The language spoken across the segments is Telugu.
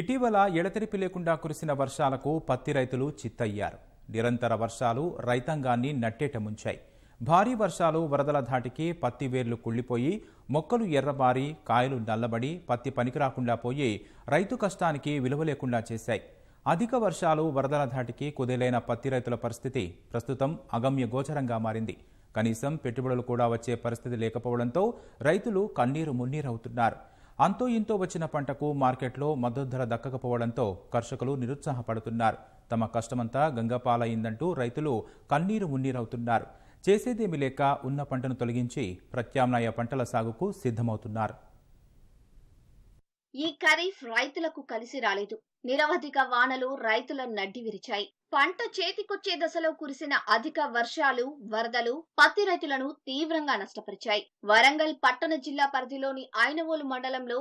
ఇటీవల ఎడతెరిపి లేకుండా కురిసిన వర్షాలకు పత్తి రైతులు చిత్తయ్యారు నిరంతర వర్షాలు రైతాంగాన్ని నట్టేట ముంచాయి భారీ వర్షాలు వరదల ధాటికి పత్తి వేర్లు కుళ్లిపోయి మొక్కలు ఎర్రబారి కాయలు నల్లబడి పత్తి పనికిరాకుండా పోయి రైతు కష్టానికి విలువ లేకుండా చేశాయి అధిక వర్షాలు వరదల ధాటికి కుదేలైన పత్తి రైతుల పరిస్థితి ప్రస్తుతం అగమ్య గోచరంగా మారింది కనీసం పెట్టుబడులు కూడా వచ్చే పరిస్థితి లేకపోవడంతో రైతులు కన్నీరు మున్నీరవుతున్నారు అంతో ఇంతో వచ్చిన పంటకు మార్కెట్లో మద్దతు ధర దక్కకపోవడంతో కర్షకులు నిరుత్సాహపడుతున్నారు తమ కష్టమంతా గంగపాలైందంటూ రైతులు కన్నీరు మున్నీరవుతున్నారు చేసేదేమీ లేక ఉన్న పంటను తొలగించి ప్రత్యామ్నాయ పంటల సాగుకు సిద్ధమవుతున్నారు ఈ ఖరీఫ్ రైతులకు కలిసి రాలేదు నిరవధిక వానలు రైతుల నడ్డి విరిచాయి పంట చేతికొచ్చే దశలో కురిసిన అధిక వర్షాలు వరదలు పత్తి రైతులను తీవ్రంగా నష్టపరిచాయి వరంగల్ పట్టణ జిల్లా పరిధిలోని ఆయనవోలు మండలంలో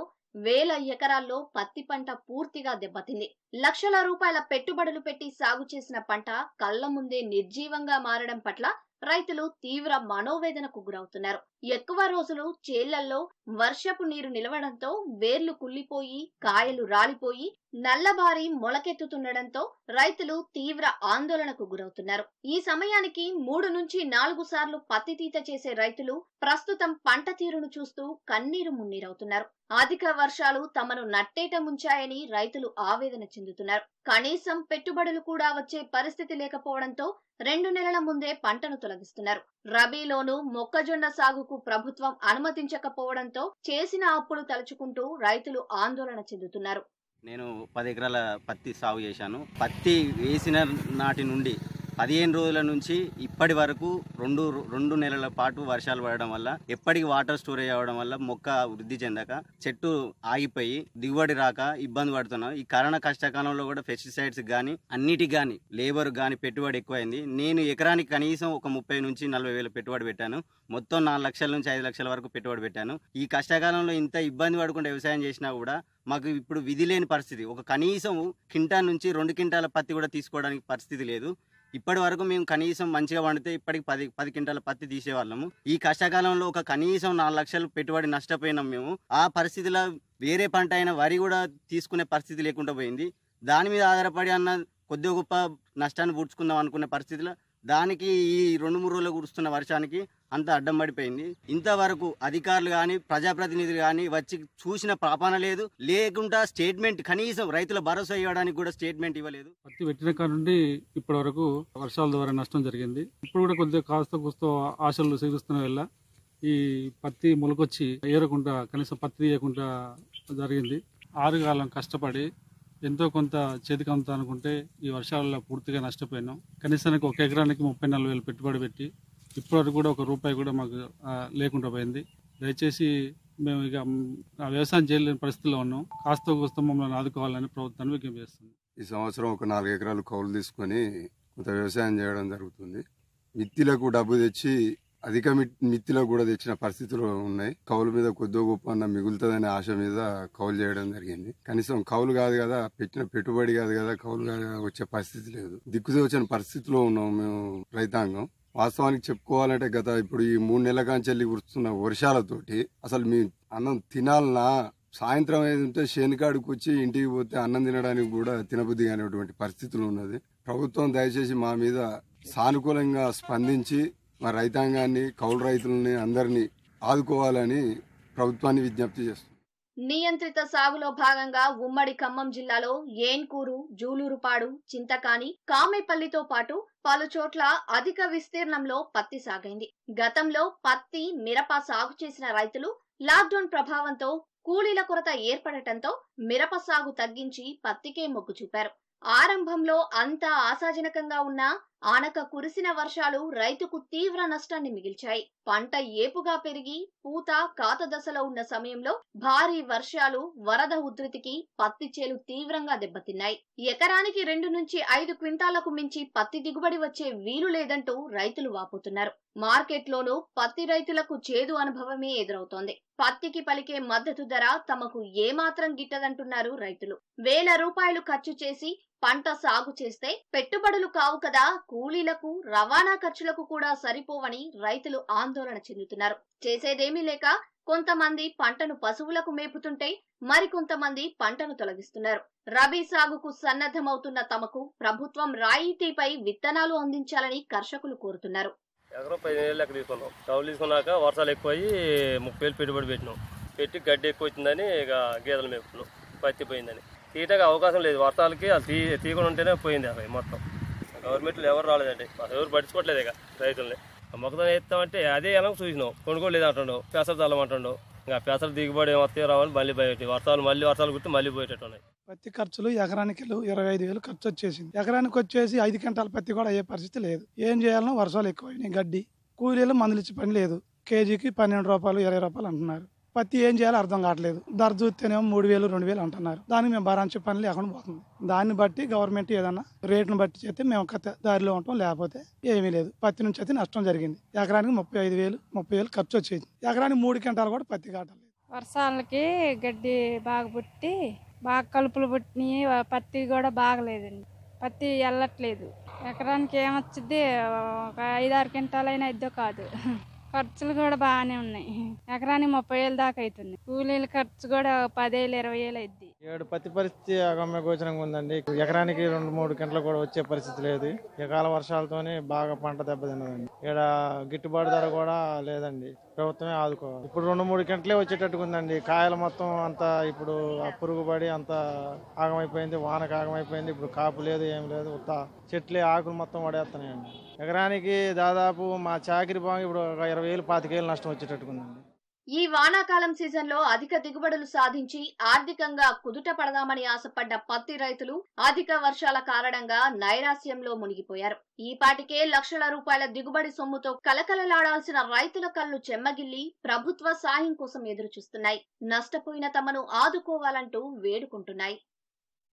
వేల ఎకరాల్లో పత్తి పంట పూర్తిగా దెబ్బతింది లక్షల రూపాయల పెట్టుబడులు పెట్టి సాగు చేసిన పంట కళ్ల ముందే నిర్జీవంగా మారడం పట్ల రైతులు తీవ్ర మనోవేదనకు గురవుతున్నారు ఎక్కువ రోజులు చేళ్లల్లో వర్షపు నీరు నిలవడంతో వేర్లు కుల్లిపోయి కాయలు రాలిపోయి నల్లబారి మొలకెత్తుతుండడంతో రైతులు తీవ్ర ఆందోళనకు గురవుతున్నారు ఈ సమయానికి మూడు నుంచి నాలుగు సార్లు పత్తి తీత చేసే రైతులు ప్రస్తుతం పంట తీరును చూస్తూ కన్నీరు మున్నీరవుతున్నారు అధిక వర్షాలు తమను నట్టేట ముంచాయని రైతులు ఆవేదన చెందుతున్నారు చెందుతున్నారు కనీసం పెట్టుబడులు కూడా వచ్చే పరిస్థితి లేకపోవడంతో రెండు నెలల ముందే పంటను తొలగిస్తున్నారు రబీలోనూ మొక్కజొన్న సాగుకు ప్రభుత్వం అనుమతించకపోవడంతో చేసిన అప్పులు తలుచుకుంటూ రైతులు ఆందోళన చెందుతున్నారు నేను పది ఎకరాల పత్తి సాగు చేశాను పత్తి వేసిన నాటి నుండి పదిహేను రోజుల నుంచి ఇప్పటి వరకు రెండు రెండు నెలల పాటు వర్షాలు పడడం వల్ల ఎప్పటికి వాటర్ స్టోరేజ్ అవ్వడం వల్ల మొక్క వృద్ధి చెందక చెట్టు ఆగిపోయి దిగుబడి రాక ఇబ్బంది పడుతున్నాం ఈ కరోనా కష్టకాలంలో కూడా పెస్టిసైడ్స్ కానీ అన్నిటికి కానీ లేబర్ కానీ పెట్టుబడి ఎక్కువైంది నేను ఎకరానికి కనీసం ఒక ముప్పై నుంచి నలభై వేల పెట్టుబడి పెట్టాను మొత్తం నాలుగు లక్షల నుంచి ఐదు లక్షల వరకు పెట్టుబడి పెట్టాను ఈ కష్టకాలంలో ఇంత ఇబ్బంది పడకుండా వ్యవసాయం చేసినా కూడా మాకు ఇప్పుడు విధి లేని పరిస్థితి ఒక కనీసం కింటా నుంచి రెండు కింటాల పత్తి కూడా తీసుకోవడానికి పరిస్థితి లేదు ఇప్పటి వరకు మేము కనీసం మంచిగా వండితే ఇప్పటికి పది పది క్వింటాల పత్తి తీసేవాళ్ళము ఈ కష్టకాలంలో ఒక కనీసం నాలుగు లక్షలు పెట్టుబడి నష్టపోయినాం మేము ఆ పరిస్థితిలో వేరే పంట అయిన వరి కూడా తీసుకునే పరిస్థితి లేకుండా పోయింది దాని మీద ఆధారపడి అన్న కొద్ది గొప్ప నష్టాన్ని పూడ్చుకుందాం అనుకునే పరిస్థితిలో దానికి ఈ రెండు మూడు రోజులు కురుస్తున్న వర్షానికి అంత అడ్డం పడిపోయింది ఇంతవరకు అధికారులు కానీ ప్రజాప్రతినిధులు కానీ వచ్చి చూసిన పాపాన లేదు లేకుండా స్టేట్మెంట్ కనీసం రైతుల భరోసా ఇవ్వడానికి కూడా స్టేట్మెంట్ ఇవ్వలేదు పత్తి పెట్టిన కాడ నుండి ఇప్పటి వరకు వర్షాల ద్వారా నష్టం జరిగింది ఇప్పుడు కూడా కొద్దిగా కాస్త కూస్తో ఆశలు సేకరిస్తున్న వల్ల ఈ పత్తి మొలకొచ్చి ఏరకుండా కనీసం పత్తి తీయకుండా జరిగింది ఆరుగాలం కష్టపడి ఎంతో కొంత చేతికి అమ్ముతా అనుకుంటే ఈ వర్షాలలో పూర్తిగా నష్టపోయినాం కనీసానికి ఒక ఎకరానికి ముప్పై నాలుగు వేలు పెట్టుబడి పెట్టి ఇప్పటివరకు కూడా ఒక రూపాయి కూడా మాకు లేకుండా పోయింది దయచేసి మేము ఇక వ్యవసాయం చేయలేని పరిస్థితిలో ఉన్నాం కాస్త కోస్త మమ్మల్ని ఆదుకోవాలని ప్రభుత్వాన్ని విజ్ఞప్తి ఈ సంవత్సరం ఒక నాలుగు ఎకరాలు కౌలు తీసుకొని కొంత వ్యవసాయం చేయడం జరుగుతుంది విత్తిలకు డబ్బు తెచ్చి అధిక మిత్తిలో కూడా తెచ్చిన పరిస్థితులు ఉన్నాయి కౌలు మీద కొద్దో గొప్ప అన్న మిగులుతుందనే ఆశ మీద కౌలు చేయడం జరిగింది కనీసం కౌలు కాదు కదా పెట్టిన పెట్టుబడి కాదు కదా కౌలు కాదు వచ్చే పరిస్థితి లేదు దిక్కుదోచని పరిస్థితిలో ఉన్నాం మేము రైతాంగం వాస్తవానికి చెప్పుకోవాలంటే గత ఇప్పుడు ఈ మూడు నెలల కాంచెల్లి కురుస్తున్న వర్షాలతోటి అసలు మీ అన్నం తినాలన్నా సాయంత్రం ఏదంటే శనికాడికి వచ్చి ఇంటికి పోతే అన్నం తినడానికి కూడా తినబుద్ధి అనేటువంటి పరిస్థితులు ఉన్నది ప్రభుత్వం దయచేసి మా మీద సానుకూలంగా స్పందించి మా రైతాంగాన్ని కౌలు రైతులని అందరినీ ఆదుకోవాలని ప్రభుత్వాన్ని విజ్ఞప్తి చేస్తుంది నియంత్రిత సాగులో భాగంగా ఉమ్మడి ఖమ్మం జిల్లాలో ఏన్కూరు జూలూరుపాడు చింతకాని కామెపల్లితో పాటు పలు చోట్ల అధిక విస్తీర్ణంలో పత్తి సాగైంది గతంలో పత్తి మిరప సాగు చేసిన రైతులు లాక్డౌన్ ప్రభావంతో కూలీల కొరత ఏర్పడటంతో మిరప సాగు తగ్గించి పత్తికే మొగ్గు చూపారు ఆరంభంలో అంతా ఆశాజనకంగా ఉన్నా ఆనక కురిసిన వర్షాలు రైతుకు తీవ్ర నష్టాన్ని మిగిల్చాయి పంట ఏపుగా పెరిగి పూత కాత దశలో ఉన్న సమయంలో భారీ వర్షాలు వరద ఉధృతికి పత్తి చేలు తీవ్రంగా దెబ్బతిన్నాయి ఎకరానికి రెండు నుంచి ఐదు క్వింటాలకు మించి పత్తి దిగుబడి వచ్చే వీలు లేదంటూ రైతులు వాపోతున్నారు మార్కెట్లోనూ పత్తి రైతులకు చేదు అనుభవమే ఎదురవుతోంది పత్తికి పలికే మద్దతు ధర తమకు ఏమాత్రం గిట్టదంటున్నారు రైతులు వేల రూపాయలు ఖర్చు చేసి పంట సాగు చేస్తే పెట్టుబడులు కావు కదా కూలీలకు రవాణా ఖర్చులకు కూడా సరిపోవని రైతులు ఆందోళన చెందుతున్నారు చేసేదేమీ లేక కొంతమంది పంటను పశువులకు మేపుతుంటే మరికొంతమంది పంటను తొలగిస్తున్నారు రబీ సాగుకు సన్నద్ధమవుతున్న తమకు ప్రభుత్వం రాయితీపై విత్తనాలు అందించాలని కర్షకులు కోరుతున్నారు ఎకరం నెలలు ఎక్కడ తీసుకున్నాం టౌన్ తీసుకున్నాక వర్షాలు ఎక్కువయ్యి ముప్పై వేలు పెట్టుబడి పెట్టినాం పెట్టి గడ్డి ఎక్కువ వచ్చిందని ఇక గేదెలు మేపుకున్నాం పత్తి పోయిందని తీయటానికి అవకాశం లేదు వర్షాలకి అది తీ తీయకుండా ఉంటేనే పోయింది అవి మొత్తం గవర్నమెంట్లు ఎవరు రాలేదండి ఎవరు పట్టించుకోవట్లేదు ఇక రైతుల్ని మొక్కదాన్ని వేస్తామంటే అదే ఎలా చూసినాం కొనుక్కోలేదు అంటుండవు పెసర అంటుండో ఇంకా పెసర దిగుబడి ఏమొస్తాయో రావాలి మళ్ళీ పోయేటి వర్షాలు మళ్ళీ వర్షాలు గుర్తు మళ్ళీ పోయేటట్టు ఉన్నాయి పత్తి ఖర్చులు ఎకరానికి ఇరవై ఐదు వేలు ఖర్చు వచ్చేసింది ఎకరానికి వచ్చేసి ఐదు గంటల పత్తి కూడా అయ్యే పరిస్థితి లేదు ఏం చేయాలనో వర్షాలు ఎక్కువైనాయి గడ్డి కూలీలు మందులిచ్చే పని లేదు కేజీకి పన్నెండు రూపాయలు ఇరవై రూపాయలు అంటున్నారు పత్తి ఏం చేయాలో అర్థం కావట్లేదు ధర చూస్తేనేమో మూడు వేలు రెండు వేలు అంటున్నారు దానికి మేము భరాంచే పని లేకుండా పోతుంది దాన్ని బట్టి గవర్నమెంట్ ఏదన్నా రేట్ను బట్టి చేస్తే మేము ఒక దారిలో ఉంటాం లేకపోతే ఏమీ లేదు పత్తి నుంచి అయితే నష్టం జరిగింది ఎకరానికి ముప్పై ఐదు వేలు ముప్పై వేలు ఖర్చు వచ్చేది ఎకరానికి మూడు కింటాలు కూడా పత్తి కాటాలి వర్షాలకి గడ్డి బాగా పుట్టి బాగా కలుపులు పుట్టినాయి పత్తి కూడా బాగలేదండి పత్తి వెళ్ళట్లేదు ఎకరానికి ఏమొచ్చింది ఒక ఐదారు క్వింటాలైనా ఇద్దో కాదు ఖర్చులు కూడా బాగానే ఉన్నాయి ఎకరానికి ముప్పై వేలు దాకా అవుతుంది కూలీల ఖర్చు కూడా పదివేలు ఇరవై వేలు అయింది ఏడు పత్తి పరిస్థితి అగమ్య గోచరంగా ఉందండి ఎకరానికి రెండు మూడు గంటలు కూడా వచ్చే పరిస్థితి లేదు ఎకాల వర్షాలతోనే బాగా పంట దెబ్బతిన్నదండి ఇక్కడ గిట్టుబాటు ధర కూడా లేదండి ప్రభుత్వమే ఆదుకోవాలి ఇప్పుడు రెండు మూడు గంటలే వచ్చేటట్టుగా ఉందండి కాయలు మొత్తం అంతా ఇప్పుడు పురుగుబడి అంత ఆగమైపోయింది వానకు ఆగమైపోయింది ఇప్పుడు కాపు లేదు ఏం లేదు ఉత్త చెట్లే ఆకులు మొత్తం పడేస్తున్నాయండి ఎకరానికి దాదాపు మా చాకరి బాగా ఇప్పుడు ఒక ఇరవై వేలు పాతికేలు నష్టం వచ్చేటట్టుకుందండి ఈ వానాకాలం సీజన్లో అధిక దిగుబడులు సాధించి ఆర్థికంగా కుదుట పడదామని ఆశపడ్డ పత్తి రైతులు అధిక వర్షాల కారణంగా నైరాస్యంలో మునిగిపోయారు ఈ పాటికే లక్షల రూపాయల దిగుబడి సొమ్ముతో కలకలలాడాల్సిన రైతుల కళ్ళు చెమ్మగిల్లి ప్రభుత్వ సాయం కోసం ఎదురుచూస్తున్నాయి నష్టపోయిన తమను ఆదుకోవాలంటూ వేడుకుంటున్నాయి